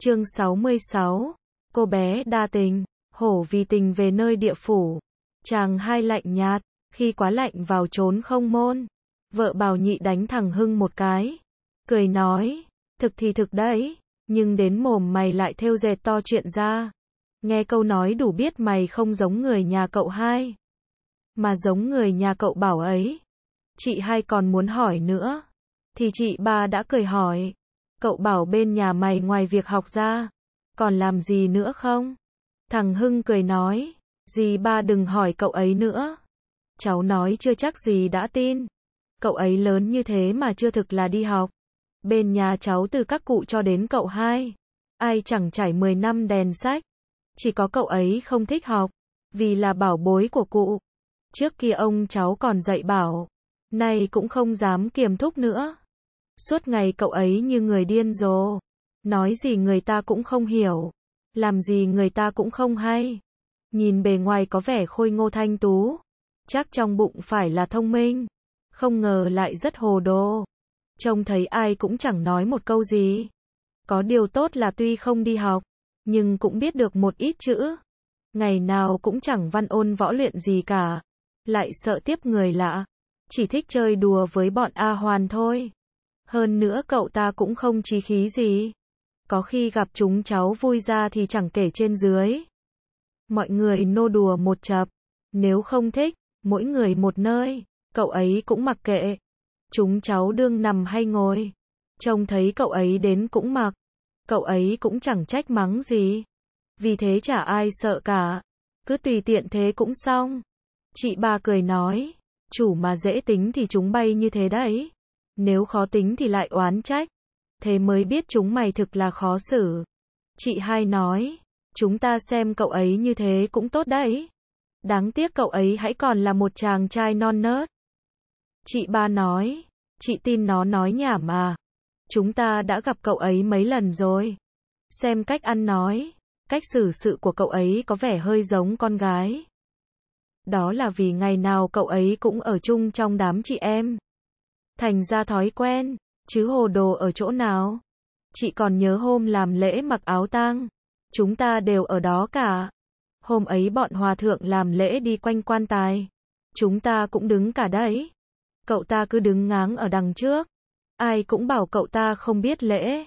Chương 66. Cô bé đa tình, hổ vì tình về nơi địa phủ. Chàng hai lạnh nhạt, khi quá lạnh vào trốn không môn. Vợ Bảo Nhị đánh thẳng Hưng một cái, cười nói, thực thì thực đấy, nhưng đến mồm mày lại theo dệt to chuyện ra. Nghe câu nói đủ biết mày không giống người nhà cậu hai, mà giống người nhà cậu Bảo ấy. Chị hai còn muốn hỏi nữa, thì chị ba đã cười hỏi. Cậu bảo bên nhà mày ngoài việc học ra, còn làm gì nữa không? Thằng Hưng cười nói, dì ba đừng hỏi cậu ấy nữa. Cháu nói chưa chắc gì đã tin. Cậu ấy lớn như thế mà chưa thực là đi học. Bên nhà cháu từ các cụ cho đến cậu hai. Ai chẳng trải 10 năm đèn sách. Chỉ có cậu ấy không thích học. Vì là bảo bối của cụ. Trước kia ông cháu còn dạy bảo. Nay cũng không dám kiềm thúc nữa. Suốt ngày cậu ấy như người điên rồ. Nói gì người ta cũng không hiểu. Làm gì người ta cũng không hay. Nhìn bề ngoài có vẻ khôi ngô thanh tú. Chắc trong bụng phải là thông minh. Không ngờ lại rất hồ đồ. Trông thấy ai cũng chẳng nói một câu gì. Có điều tốt là tuy không đi học, nhưng cũng biết được một ít chữ. Ngày nào cũng chẳng văn ôn võ luyện gì cả. Lại sợ tiếp người lạ. Chỉ thích chơi đùa với bọn A Hoàn thôi hơn nữa cậu ta cũng không chí khí gì. Có khi gặp chúng cháu vui ra thì chẳng kể trên dưới. Mọi người nô đùa một chập, nếu không thích, mỗi người một nơi, cậu ấy cũng mặc kệ. Chúng cháu đương nằm hay ngồi, trông thấy cậu ấy đến cũng mặc, cậu ấy cũng chẳng trách mắng gì. Vì thế chả ai sợ cả, cứ tùy tiện thế cũng xong. Chị ba cười nói, chủ mà dễ tính thì chúng bay như thế đấy. Nếu khó tính thì lại oán trách. Thế mới biết chúng mày thực là khó xử. Chị hai nói, chúng ta xem cậu ấy như thế cũng tốt đấy. Đáng tiếc cậu ấy hãy còn là một chàng trai non nớt. Chị ba nói, chị tin nó nói nhảm mà. Chúng ta đã gặp cậu ấy mấy lần rồi. Xem cách ăn nói, cách xử sự của cậu ấy có vẻ hơi giống con gái. Đó là vì ngày nào cậu ấy cũng ở chung trong đám chị em thành ra thói quen, chứ hồ đồ ở chỗ nào. Chị còn nhớ hôm làm lễ mặc áo tang, chúng ta đều ở đó cả. Hôm ấy bọn hòa thượng làm lễ đi quanh quan tài, chúng ta cũng đứng cả đấy. Cậu ta cứ đứng ngáng ở đằng trước, ai cũng bảo cậu ta không biết lễ,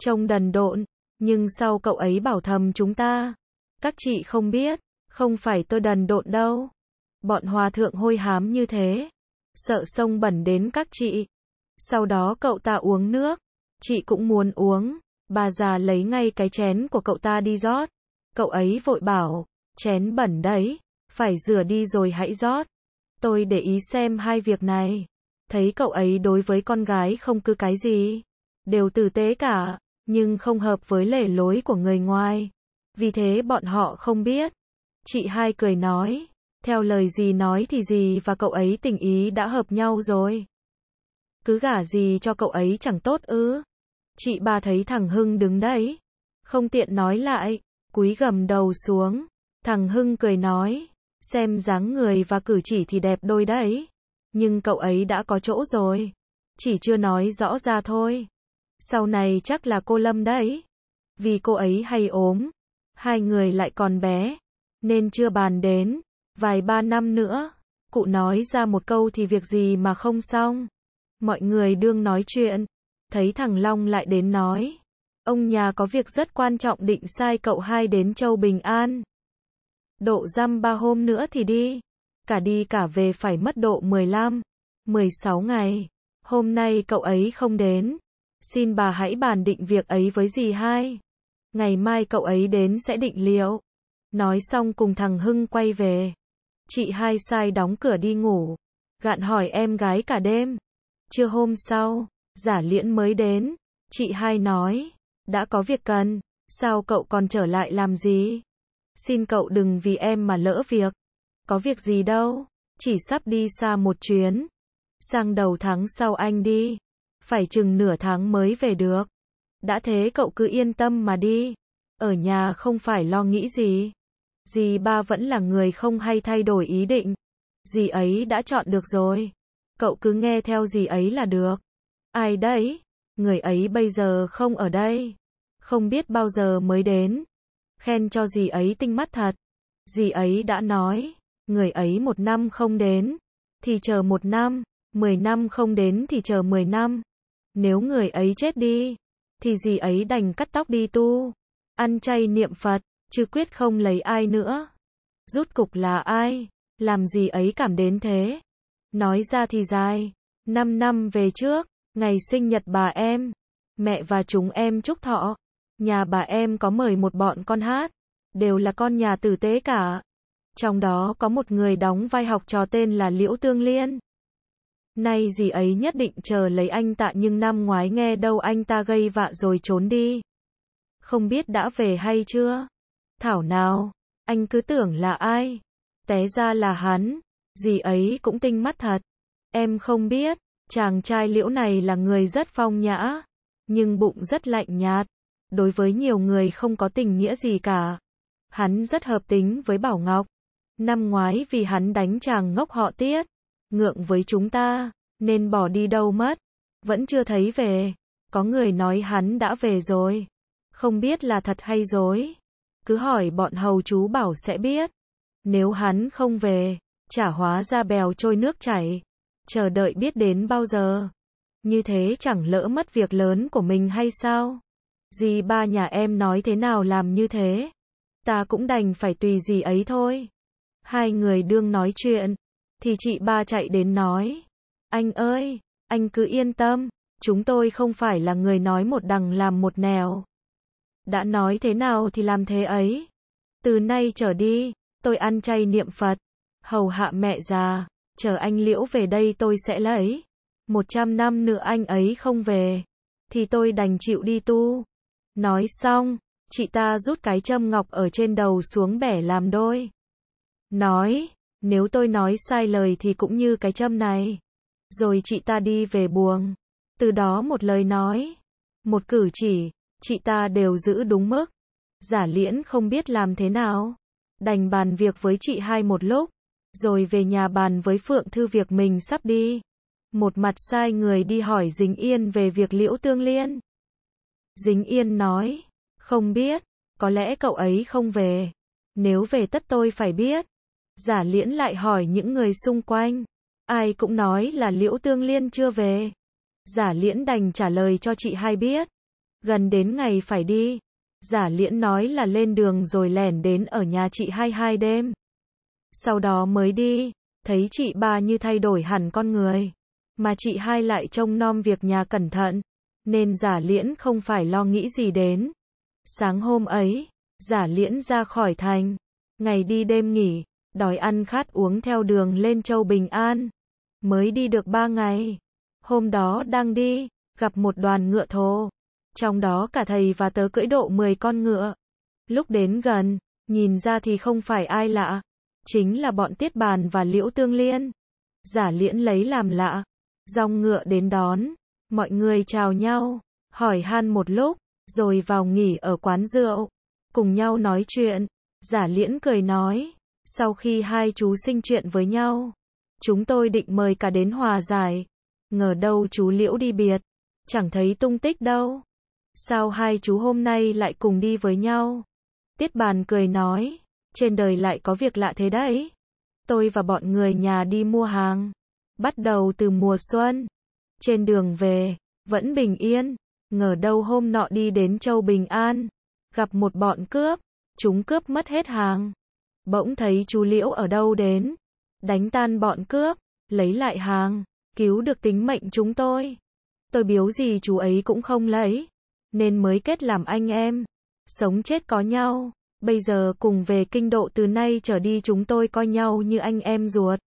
trông đần độn, nhưng sau cậu ấy bảo thầm chúng ta. Các chị không biết, không phải tôi đần độn đâu. Bọn hòa thượng hôi hám như thế sợ sông bẩn đến các chị. Sau đó cậu ta uống nước, chị cũng muốn uống, bà già lấy ngay cái chén của cậu ta đi rót. Cậu ấy vội bảo, chén bẩn đấy, phải rửa đi rồi hãy rót. Tôi để ý xem hai việc này, thấy cậu ấy đối với con gái không cứ cái gì, đều tử tế cả, nhưng không hợp với lề lối của người ngoài. Vì thế bọn họ không biết. Chị hai cười nói. Theo lời gì nói thì gì và cậu ấy tình ý đã hợp nhau rồi. Cứ gả gì cho cậu ấy chẳng tốt ư. Chị bà thấy thằng Hưng đứng đấy. Không tiện nói lại, cúi gầm đầu xuống. Thằng Hưng cười nói, xem dáng người và cử chỉ thì đẹp đôi đấy. Nhưng cậu ấy đã có chỗ rồi. Chỉ chưa nói rõ ra thôi. Sau này chắc là cô Lâm đấy. Vì cô ấy hay ốm. Hai người lại còn bé. Nên chưa bàn đến. Vài ba năm nữa, cụ nói ra một câu thì việc gì mà không xong. Mọi người đương nói chuyện, thấy thằng Long lại đến nói. Ông nhà có việc rất quan trọng định sai cậu hai đến Châu Bình An. Độ dăm ba hôm nữa thì đi. Cả đi cả về phải mất độ 15, 16 ngày. Hôm nay cậu ấy không đến. Xin bà hãy bàn định việc ấy với dì hai. Ngày mai cậu ấy đến sẽ định liệu. Nói xong cùng thằng Hưng quay về. Chị hai sai đóng cửa đi ngủ. Gạn hỏi em gái cả đêm. chưa hôm sau, giả liễn mới đến. Chị hai nói, đã có việc cần, sao cậu còn trở lại làm gì? Xin cậu đừng vì em mà lỡ việc. Có việc gì đâu, chỉ sắp đi xa một chuyến. Sang đầu tháng sau anh đi, phải chừng nửa tháng mới về được. Đã thế cậu cứ yên tâm mà đi, ở nhà không phải lo nghĩ gì. Dì ba vẫn là người không hay thay đổi ý định. Dì ấy đã chọn được rồi. Cậu cứ nghe theo dì ấy là được. Ai đấy? Người ấy bây giờ không ở đây. Không biết bao giờ mới đến. Khen cho dì ấy tinh mắt thật. Dì ấy đã nói. Người ấy một năm không đến. Thì chờ một năm. Mười năm không đến thì chờ mười năm. Nếu người ấy chết đi. Thì dì ấy đành cắt tóc đi tu. Ăn chay niệm Phật chứ quyết không lấy ai nữa. Rút cục là ai? Làm gì ấy cảm đến thế? Nói ra thì dài. Năm năm về trước, ngày sinh nhật bà em, mẹ và chúng em chúc thọ. Nhà bà em có mời một bọn con hát, đều là con nhà tử tế cả. Trong đó có một người đóng vai học trò tên là Liễu Tương Liên. Nay gì ấy nhất định chờ lấy anh tạ nhưng năm ngoái nghe đâu anh ta gây vạ rồi trốn đi. Không biết đã về hay chưa? Thảo nào, anh cứ tưởng là ai? Té ra là hắn, gì ấy cũng tinh mắt thật. Em không biết, chàng trai liễu này là người rất phong nhã, nhưng bụng rất lạnh nhạt. Đối với nhiều người không có tình nghĩa gì cả. Hắn rất hợp tính với Bảo Ngọc. Năm ngoái vì hắn đánh chàng ngốc họ tiết, ngượng với chúng ta, nên bỏ đi đâu mất. Vẫn chưa thấy về, có người nói hắn đã về rồi. Không biết là thật hay dối cứ hỏi bọn hầu chú bảo sẽ biết. Nếu hắn không về, chả hóa ra bèo trôi nước chảy, chờ đợi biết đến bao giờ. Như thế chẳng lỡ mất việc lớn của mình hay sao? Dì ba nhà em nói thế nào làm như thế? Ta cũng đành phải tùy gì ấy thôi. Hai người đương nói chuyện, thì chị ba chạy đến nói. Anh ơi, anh cứ yên tâm, chúng tôi không phải là người nói một đằng làm một nẻo đã nói thế nào thì làm thế ấy. Từ nay trở đi, tôi ăn chay niệm Phật, hầu hạ mẹ già, chờ anh Liễu về đây tôi sẽ lấy. Một trăm năm nữa anh ấy không về, thì tôi đành chịu đi tu. Nói xong, chị ta rút cái châm ngọc ở trên đầu xuống bẻ làm đôi. Nói, nếu tôi nói sai lời thì cũng như cái châm này. Rồi chị ta đi về buồng. Từ đó một lời nói, một cử chỉ, chị ta đều giữ đúng mức. Giả liễn không biết làm thế nào. Đành bàn việc với chị hai một lúc, rồi về nhà bàn với Phượng Thư việc mình sắp đi. Một mặt sai người đi hỏi Dính Yên về việc liễu tương liên. Dính Yên nói, không biết, có lẽ cậu ấy không về. Nếu về tất tôi phải biết. Giả liễn lại hỏi những người xung quanh. Ai cũng nói là liễu tương liên chưa về. Giả liễn đành trả lời cho chị hai biết gần đến ngày phải đi. Giả liễn nói là lên đường rồi lẻn đến ở nhà chị hai hai đêm. Sau đó mới đi, thấy chị ba như thay đổi hẳn con người. Mà chị hai lại trông nom việc nhà cẩn thận, nên giả liễn không phải lo nghĩ gì đến. Sáng hôm ấy, giả liễn ra khỏi thành, ngày đi đêm nghỉ, đói ăn khát uống theo đường lên châu Bình An. Mới đi được ba ngày, hôm đó đang đi, gặp một đoàn ngựa thô trong đó cả thầy và tớ cưỡi độ 10 con ngựa. Lúc đến gần, nhìn ra thì không phải ai lạ, chính là bọn Tiết Bàn và Liễu Tương Liên. Giả liễn lấy làm lạ, dòng ngựa đến đón, mọi người chào nhau, hỏi han một lúc, rồi vào nghỉ ở quán rượu, cùng nhau nói chuyện, giả liễn cười nói, sau khi hai chú sinh chuyện với nhau, chúng tôi định mời cả đến hòa giải, ngờ đâu chú Liễu đi biệt, chẳng thấy tung tích đâu. Sao hai chú hôm nay lại cùng đi với nhau? Tiết bàn cười nói, trên đời lại có việc lạ thế đấy. Tôi và bọn người nhà đi mua hàng, bắt đầu từ mùa xuân. Trên đường về, vẫn bình yên, ngờ đâu hôm nọ đi đến Châu Bình An, gặp một bọn cướp, chúng cướp mất hết hàng. Bỗng thấy chú Liễu ở đâu đến, đánh tan bọn cướp, lấy lại hàng, cứu được tính mệnh chúng tôi. Tôi biếu gì chú ấy cũng không lấy nên mới kết làm anh em, sống chết có nhau. Bây giờ cùng về kinh độ từ nay trở đi chúng tôi coi nhau như anh em ruột.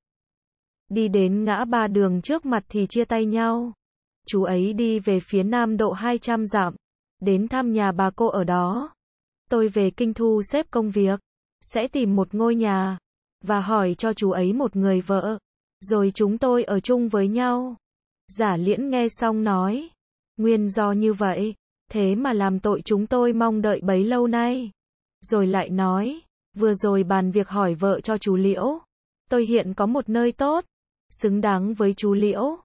Đi đến ngã ba đường trước mặt thì chia tay nhau. Chú ấy đi về phía nam độ 200 dặm, đến thăm nhà bà cô ở đó. Tôi về kinh thu xếp công việc, sẽ tìm một ngôi nhà, và hỏi cho chú ấy một người vợ, rồi chúng tôi ở chung với nhau. Giả liễn nghe xong nói, nguyên do như vậy, thế mà làm tội chúng tôi mong đợi bấy lâu nay. Rồi lại nói, vừa rồi bàn việc hỏi vợ cho chú Liễu, tôi hiện có một nơi tốt, xứng đáng với chú Liễu.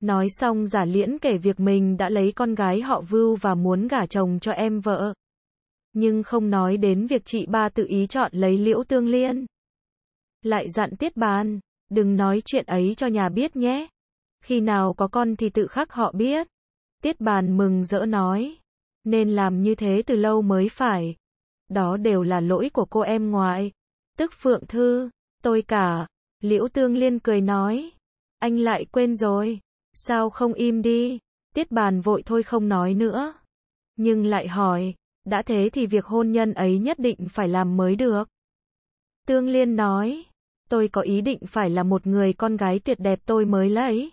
Nói xong giả liễn kể việc mình đã lấy con gái họ Vưu và muốn gả chồng cho em vợ. Nhưng không nói đến việc chị ba tự ý chọn lấy liễu tương liên. Lại dặn tiết bàn, đừng nói chuyện ấy cho nhà biết nhé. Khi nào có con thì tự khắc họ biết. Tiết bàn mừng rỡ nói. Nên làm như thế từ lâu mới phải. Đó đều là lỗi của cô em ngoại. Tức Phượng Thư, tôi cả. Liễu Tương Liên cười nói. Anh lại quên rồi. Sao không im đi? Tiết bàn vội thôi không nói nữa. Nhưng lại hỏi. Đã thế thì việc hôn nhân ấy nhất định phải làm mới được. Tương Liên nói. Tôi có ý định phải là một người con gái tuyệt đẹp tôi mới lấy.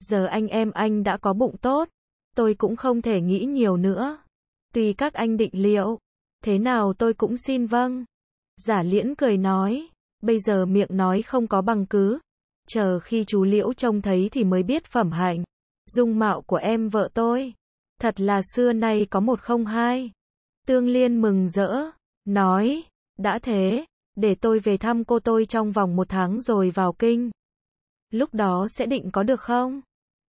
Giờ anh em anh đã có bụng tốt tôi cũng không thể nghĩ nhiều nữa. Tùy các anh định liệu, thế nào tôi cũng xin vâng. Giả liễn cười nói, bây giờ miệng nói không có bằng cứ. Chờ khi chú Liễu trông thấy thì mới biết phẩm hạnh. Dung mạo của em vợ tôi. Thật là xưa nay có một không hai. Tương Liên mừng rỡ, nói, đã thế, để tôi về thăm cô tôi trong vòng một tháng rồi vào kinh. Lúc đó sẽ định có được không?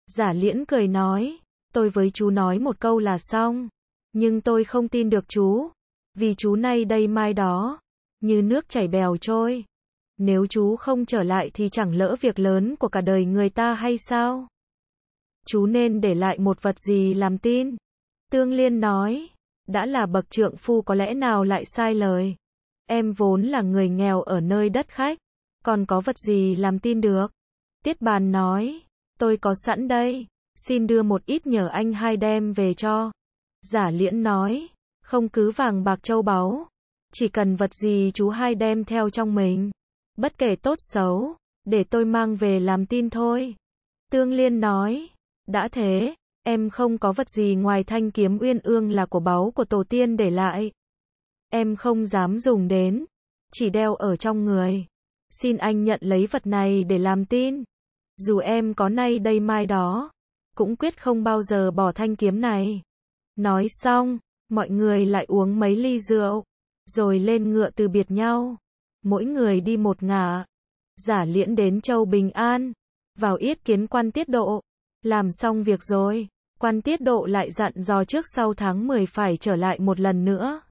Giả liễn cười nói tôi với chú nói một câu là xong. Nhưng tôi không tin được chú. Vì chú nay đây mai đó. Như nước chảy bèo trôi. Nếu chú không trở lại thì chẳng lỡ việc lớn của cả đời người ta hay sao? Chú nên để lại một vật gì làm tin? Tương Liên nói, đã là bậc trượng phu có lẽ nào lại sai lời. Em vốn là người nghèo ở nơi đất khách, còn có vật gì làm tin được? Tiết bàn nói, tôi có sẵn đây. Xin đưa một ít nhờ anh hai đem về cho. Giả liễn nói, không cứ vàng bạc châu báu. Chỉ cần vật gì chú hai đem theo trong mình. Bất kể tốt xấu, để tôi mang về làm tin thôi. Tương Liên nói, đã thế, em không có vật gì ngoài thanh kiếm uyên ương là của báu của tổ tiên để lại. Em không dám dùng đến, chỉ đeo ở trong người. Xin anh nhận lấy vật này để làm tin. Dù em có nay đây mai đó, cũng quyết không bao giờ bỏ thanh kiếm này. Nói xong, mọi người lại uống mấy ly rượu, rồi lên ngựa từ biệt nhau. Mỗi người đi một ngả, giả liễn đến châu Bình An, vào yết kiến quan tiết độ. Làm xong việc rồi, quan tiết độ lại dặn dò trước sau tháng 10 phải trở lại một lần nữa.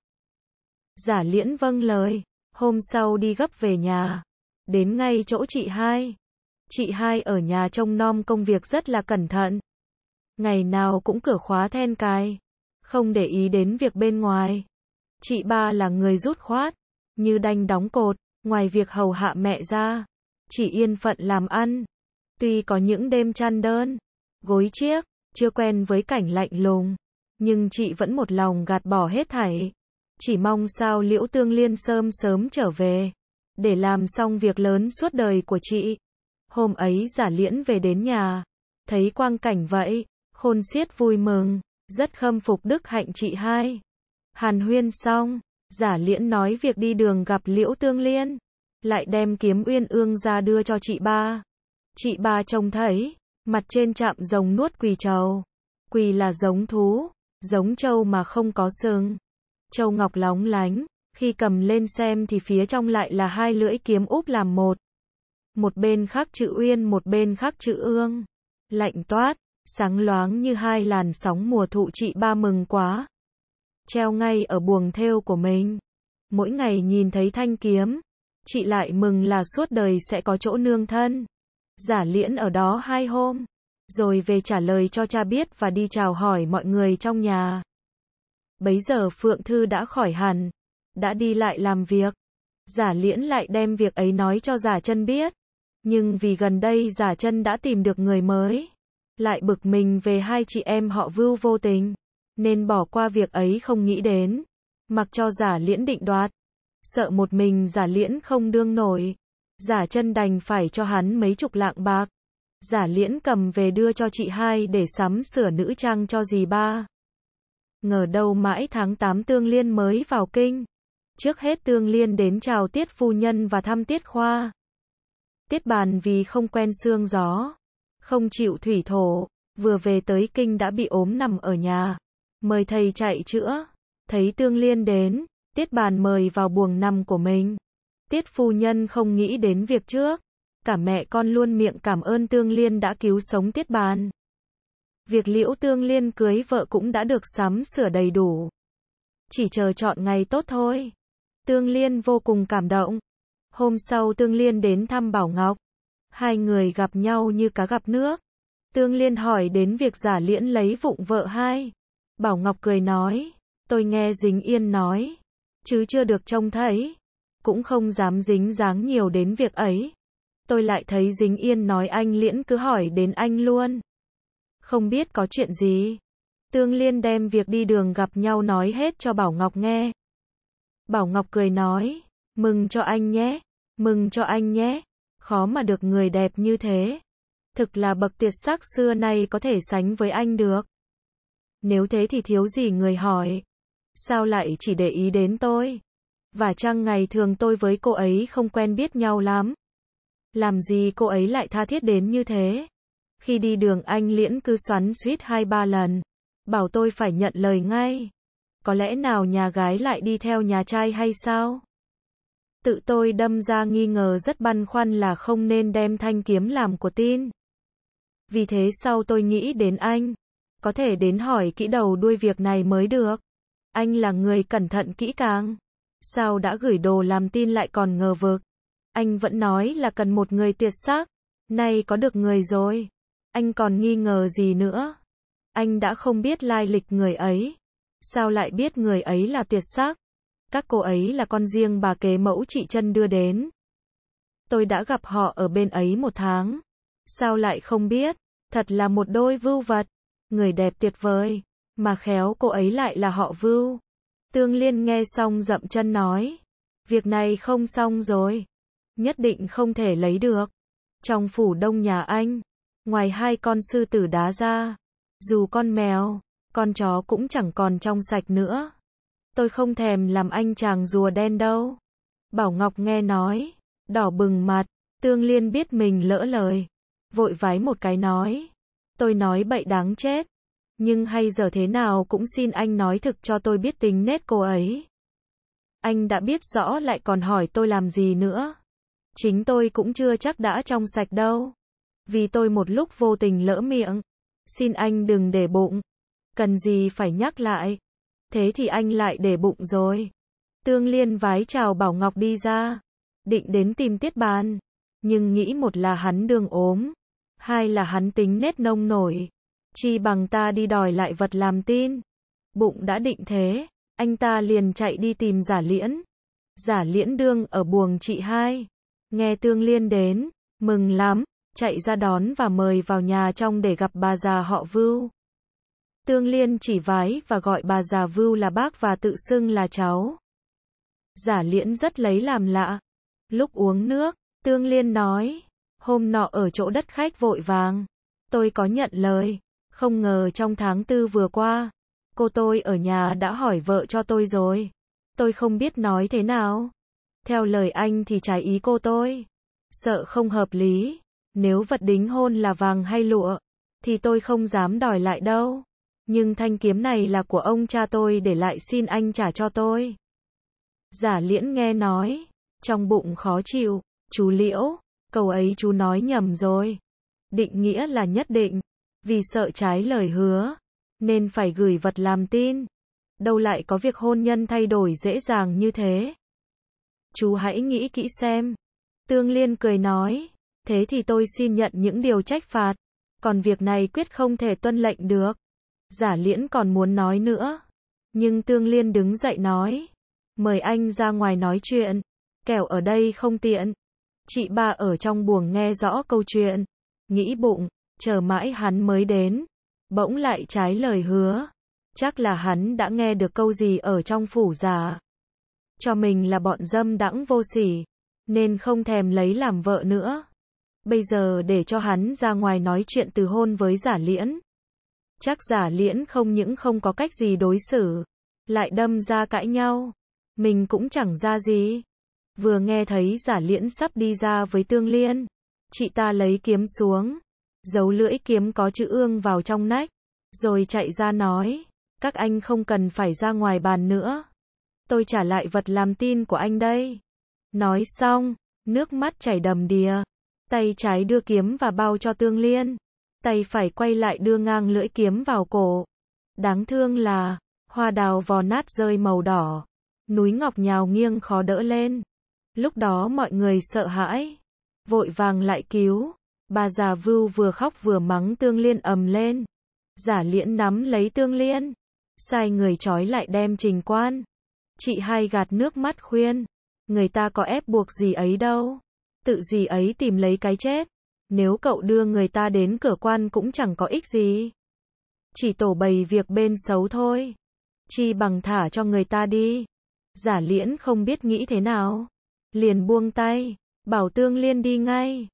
Giả liễn vâng lời, hôm sau đi gấp về nhà, đến ngay chỗ chị hai. Chị hai ở nhà trông nom công việc rất là cẩn thận. Ngày nào cũng cửa khóa then cài, không để ý đến việc bên ngoài. Chị ba là người rút khoát, như đanh đóng cột, ngoài việc hầu hạ mẹ ra, chị yên phận làm ăn. Tuy có những đêm chăn đơn, gối chiếc, chưa quen với cảnh lạnh lùng, nhưng chị vẫn một lòng gạt bỏ hết thảy. Chỉ mong sao liễu tương liên sớm sớm trở về, để làm xong việc lớn suốt đời của chị. Hôm ấy giả liễn về đến nhà, thấy quang cảnh vậy, khôn xiết vui mừng, rất khâm phục đức hạnh chị hai. Hàn huyên xong, giả liễn nói việc đi đường gặp liễu tương liên, lại đem kiếm uyên ương ra đưa cho chị ba. Chị ba trông thấy, mặt trên chạm rồng nuốt quỳ trầu. Quỳ là giống thú, giống trâu mà không có sừng. Châu ngọc lóng lánh, khi cầm lên xem thì phía trong lại là hai lưỡi kiếm úp làm một. Một bên khác chữ uyên một bên khác chữ ương. Lạnh toát, sáng loáng như hai làn sóng mùa thụ chị ba mừng quá. Treo ngay ở buồng theo của mình. Mỗi ngày nhìn thấy thanh kiếm, chị lại mừng là suốt đời sẽ có chỗ nương thân. Giả liễn ở đó hai hôm, rồi về trả lời cho cha biết và đi chào hỏi mọi người trong nhà. Bấy giờ Phượng Thư đã khỏi hẳn, đã đi lại làm việc. Giả liễn lại đem việc ấy nói cho giả chân biết. Nhưng vì gần đây giả chân đã tìm được người mới lại bực mình về hai chị em họ vưu vô tính nên bỏ qua việc ấy không nghĩ đến, mặc cho giả liễn định đoạt, sợ một mình giả liễn không đương nổi, giả chân đành phải cho hắn mấy chục lạng bạc, giả liễn cầm về đưa cho chị hai để sắm sửa nữ trang cho dì ba. Ngờ đâu mãi tháng 8 tương liên mới vào kinh. Trước hết tương liên đến chào tiết phu nhân và thăm tiết khoa. Tiết bàn vì không quen xương gió, không chịu thủy thổ, vừa về tới kinh đã bị ốm nằm ở nhà. Mời thầy chạy chữa, thấy tương liên đến, tiết bàn mời vào buồng nằm của mình. Tiết phu nhân không nghĩ đến việc trước, cả mẹ con luôn miệng cảm ơn tương liên đã cứu sống tiết bàn. Việc liễu tương liên cưới vợ cũng đã được sắm sửa đầy đủ. Chỉ chờ chọn ngày tốt thôi. Tương liên vô cùng cảm động. Hôm sau tương liên đến thăm Bảo Ngọc hai người gặp nhau như cá gặp nước. Tương Liên hỏi đến việc giả liễn lấy vụng vợ hai. Bảo Ngọc cười nói, tôi nghe Dính Yên nói, chứ chưa được trông thấy, cũng không dám dính dáng nhiều đến việc ấy. Tôi lại thấy Dính Yên nói anh liễn cứ hỏi đến anh luôn. Không biết có chuyện gì. Tương Liên đem việc đi đường gặp nhau nói hết cho Bảo Ngọc nghe. Bảo Ngọc cười nói, mừng cho anh nhé, mừng cho anh nhé khó mà được người đẹp như thế. Thực là bậc tuyệt sắc xưa nay có thể sánh với anh được. Nếu thế thì thiếu gì người hỏi. Sao lại chỉ để ý đến tôi? Và chăng ngày thường tôi với cô ấy không quen biết nhau lắm? Làm gì cô ấy lại tha thiết đến như thế? Khi đi đường anh Liễn cứ xoắn suýt hai ba lần. Bảo tôi phải nhận lời ngay. Có lẽ nào nhà gái lại đi theo nhà trai hay sao? tự tôi đâm ra nghi ngờ rất băn khoăn là không nên đem thanh kiếm làm của tin. Vì thế sau tôi nghĩ đến anh, có thể đến hỏi kỹ đầu đuôi việc này mới được. Anh là người cẩn thận kỹ càng. Sao đã gửi đồ làm tin lại còn ngờ vực. Anh vẫn nói là cần một người tuyệt xác. Nay có được người rồi. Anh còn nghi ngờ gì nữa? Anh đã không biết lai lịch người ấy. Sao lại biết người ấy là tuyệt xác? các cô ấy là con riêng bà kế mẫu chị chân đưa đến. Tôi đã gặp họ ở bên ấy một tháng. Sao lại không biết? Thật là một đôi vưu vật. Người đẹp tuyệt vời. Mà khéo cô ấy lại là họ vưu. Tương Liên nghe xong dậm chân nói. Việc này không xong rồi. Nhất định không thể lấy được. Trong phủ đông nhà anh, ngoài hai con sư tử đá ra, dù con mèo, con chó cũng chẳng còn trong sạch nữa. Tôi không thèm làm anh chàng rùa đen đâu. Bảo Ngọc nghe nói, đỏ bừng mặt, tương liên biết mình lỡ lời. Vội vái một cái nói. Tôi nói bậy đáng chết. Nhưng hay giờ thế nào cũng xin anh nói thực cho tôi biết tính nết cô ấy. Anh đã biết rõ lại còn hỏi tôi làm gì nữa. Chính tôi cũng chưa chắc đã trong sạch đâu. Vì tôi một lúc vô tình lỡ miệng. Xin anh đừng để bụng. Cần gì phải nhắc lại thế thì anh lại để bụng rồi. Tương Liên vái chào Bảo Ngọc đi ra, định đến tìm Tiết Ban, nhưng nghĩ một là hắn đường ốm, hai là hắn tính nết nông nổi, chi bằng ta đi đòi lại vật làm tin. Bụng đã định thế, anh ta liền chạy đi tìm giả liễn. Giả liễn đương ở buồng chị hai, nghe Tương Liên đến, mừng lắm, chạy ra đón và mời vào nhà trong để gặp bà già họ Vưu. Tương Liên chỉ vái và gọi bà già Vưu là bác và tự xưng là cháu. Giả liễn rất lấy làm lạ. Lúc uống nước, Tương Liên nói, hôm nọ ở chỗ đất khách vội vàng. Tôi có nhận lời, không ngờ trong tháng tư vừa qua, cô tôi ở nhà đã hỏi vợ cho tôi rồi. Tôi không biết nói thế nào. Theo lời anh thì trái ý cô tôi. Sợ không hợp lý. Nếu vật đính hôn là vàng hay lụa, thì tôi không dám đòi lại đâu. Nhưng thanh kiếm này là của ông cha tôi để lại xin anh trả cho tôi. Giả liễn nghe nói, trong bụng khó chịu, chú liễu, câu ấy chú nói nhầm rồi. Định nghĩa là nhất định, vì sợ trái lời hứa, nên phải gửi vật làm tin. Đâu lại có việc hôn nhân thay đổi dễ dàng như thế. Chú hãy nghĩ kỹ xem. Tương Liên cười nói, thế thì tôi xin nhận những điều trách phạt, còn việc này quyết không thể tuân lệnh được. Giả liễn còn muốn nói nữa. Nhưng tương liên đứng dậy nói. Mời anh ra ngoài nói chuyện. Kẻo ở đây không tiện. Chị ba ở trong buồng nghe rõ câu chuyện. Nghĩ bụng, chờ mãi hắn mới đến. Bỗng lại trái lời hứa. Chắc là hắn đã nghe được câu gì ở trong phủ giả. Cho mình là bọn dâm đãng vô sỉ. Nên không thèm lấy làm vợ nữa. Bây giờ để cho hắn ra ngoài nói chuyện từ hôn với giả liễn. Chắc giả liễn không những không có cách gì đối xử, lại đâm ra cãi nhau. Mình cũng chẳng ra gì. Vừa nghe thấy giả liễn sắp đi ra với tương liên, chị ta lấy kiếm xuống, giấu lưỡi kiếm có chữ ương vào trong nách, rồi chạy ra nói, các anh không cần phải ra ngoài bàn nữa. Tôi trả lại vật làm tin của anh đây. Nói xong, nước mắt chảy đầm đìa, tay trái đưa kiếm và bao cho tương liên tay phải quay lại đưa ngang lưỡi kiếm vào cổ. Đáng thương là, hoa đào vò nát rơi màu đỏ. Núi ngọc nhào nghiêng khó đỡ lên. Lúc đó mọi người sợ hãi. Vội vàng lại cứu. Bà già vưu vừa khóc vừa mắng tương liên ầm lên. Giả liễn nắm lấy tương liên. Sai người trói lại đem trình quan. Chị hai gạt nước mắt khuyên. Người ta có ép buộc gì ấy đâu. Tự gì ấy tìm lấy cái chết. Nếu cậu đưa người ta đến cửa quan cũng chẳng có ích gì. Chỉ tổ bày việc bên xấu thôi. Chi bằng thả cho người ta đi. Giả liễn không biết nghĩ thế nào. Liền buông tay, bảo tương liên đi ngay.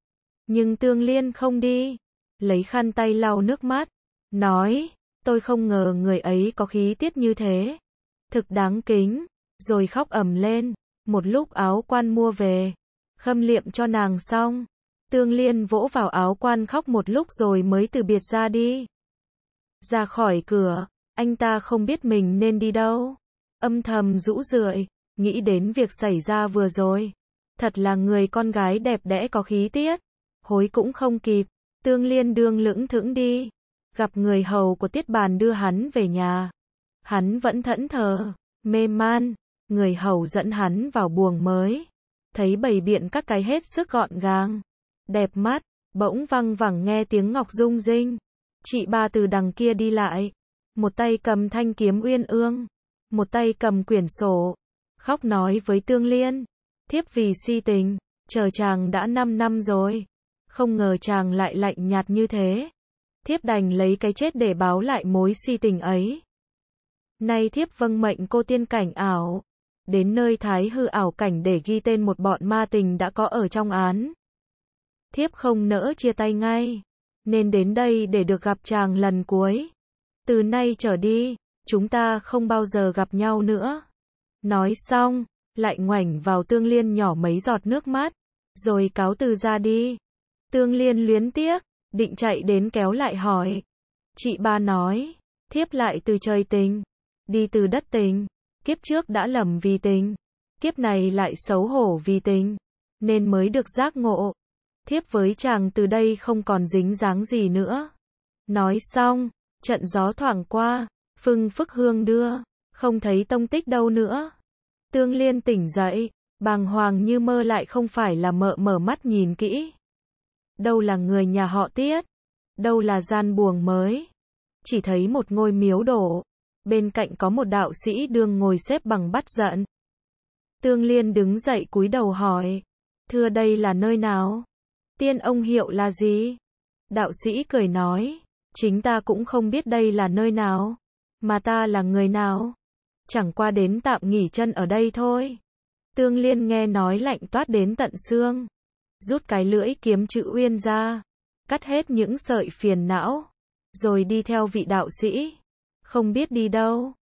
Nhưng tương liên không đi. Lấy khăn tay lau nước mắt. Nói, tôi không ngờ người ấy có khí tiết như thế. Thực đáng kính. Rồi khóc ầm lên. Một lúc áo quan mua về. Khâm liệm cho nàng xong. Tương Liên vỗ vào áo quan khóc một lúc rồi mới từ biệt ra đi. Ra khỏi cửa, anh ta không biết mình nên đi đâu. Âm thầm rũ rượi, nghĩ đến việc xảy ra vừa rồi. Thật là người con gái đẹp đẽ có khí tiết. Hối cũng không kịp, Tương Liên đương lưỡng thững đi. Gặp người hầu của tiết bàn đưa hắn về nhà. Hắn vẫn thẫn thờ, mê man. Người hầu dẫn hắn vào buồng mới. Thấy bầy biện các cái hết sức gọn gàng đẹp mắt, bỗng văng vẳng nghe tiếng ngọc rung rinh. Chị ba từ đằng kia đi lại, một tay cầm thanh kiếm uyên ương, một tay cầm quyển sổ, khóc nói với tương liên, thiếp vì si tình, chờ chàng đã 5 năm rồi, không ngờ chàng lại lạnh nhạt như thế. Thiếp đành lấy cái chết để báo lại mối si tình ấy. Nay thiếp vâng mệnh cô tiên cảnh ảo, đến nơi thái hư ảo cảnh để ghi tên một bọn ma tình đã có ở trong án thiếp không nỡ chia tay ngay, nên đến đây để được gặp chàng lần cuối. Từ nay trở đi, chúng ta không bao giờ gặp nhau nữa. Nói xong, lại ngoảnh vào tương liên nhỏ mấy giọt nước mắt, rồi cáo từ ra đi. Tương liên luyến tiếc, định chạy đến kéo lại hỏi. Chị ba nói, thiếp lại từ trời tình, đi từ đất tình, kiếp trước đã lầm vì tình, kiếp này lại xấu hổ vì tình, nên mới được giác ngộ thiếp với chàng từ đây không còn dính dáng gì nữa. Nói xong, trận gió thoảng qua, phưng phức hương đưa, không thấy tông tích đâu nữa. Tương liên tỉnh dậy, bàng hoàng như mơ lại không phải là mợ mở mắt nhìn kỹ. Đâu là người nhà họ tiết, đâu là gian buồng mới. Chỉ thấy một ngôi miếu đổ, bên cạnh có một đạo sĩ đương ngồi xếp bằng bắt giận. Tương liên đứng dậy cúi đầu hỏi, thưa đây là nơi nào? Tiên ông hiệu là gì? Đạo sĩ cười nói, chính ta cũng không biết đây là nơi nào, mà ta là người nào. Chẳng qua đến tạm nghỉ chân ở đây thôi. Tương liên nghe nói lạnh toát đến tận xương. Rút cái lưỡi kiếm chữ uyên ra. Cắt hết những sợi phiền não. Rồi đi theo vị đạo sĩ. Không biết đi đâu.